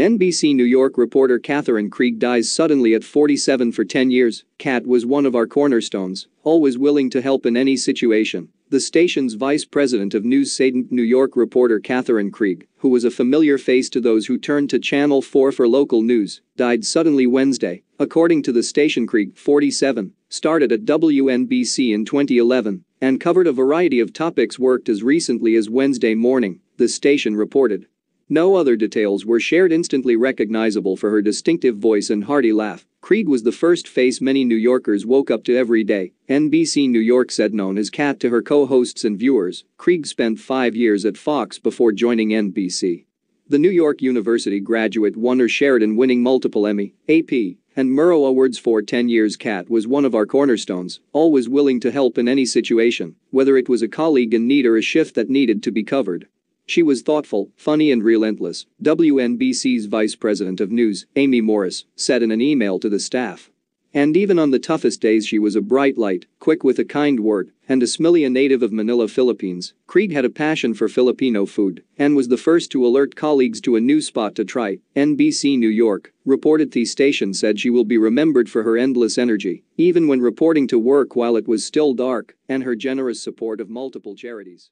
NBC New York reporter Catherine Krieg dies suddenly at 47 for 10 years. Kat was one of our cornerstones, always willing to help in any situation. The station's vice president of news Sadent New York reporter Catherine Krieg, who was a familiar face to those who turned to Channel 4 for local news, died suddenly Wednesday, according to the station Krieg, 47, started at WNBC in 2011 and covered a variety of topics worked as recently as Wednesday morning, the station reported. No other details were shared instantly recognizable for her distinctive voice and hearty laugh. Creed was the first face many New Yorkers woke up to every day, NBC New York said known as Cat to her co-hosts and viewers. Krieg spent five years at Fox before joining NBC. The New York University graduate won her Sheridan winning multiple Emmy, AP, and Murrow Awards for 10 years Cat was one of our cornerstones, always willing to help in any situation, whether it was a colleague in need or a shift that needed to be covered. She was thoughtful, funny and relentless, WNBC's vice president of news, Amy Morris, said in an email to the staff. And even on the toughest days she was a bright light, quick with a kind word, and a Smilia native of Manila, Philippines, Creed had a passion for Filipino food and was the first to alert colleagues to a new spot to try, NBC New York, reported the station said she will be remembered for her endless energy, even when reporting to work while it was still dark, and her generous support of multiple charities.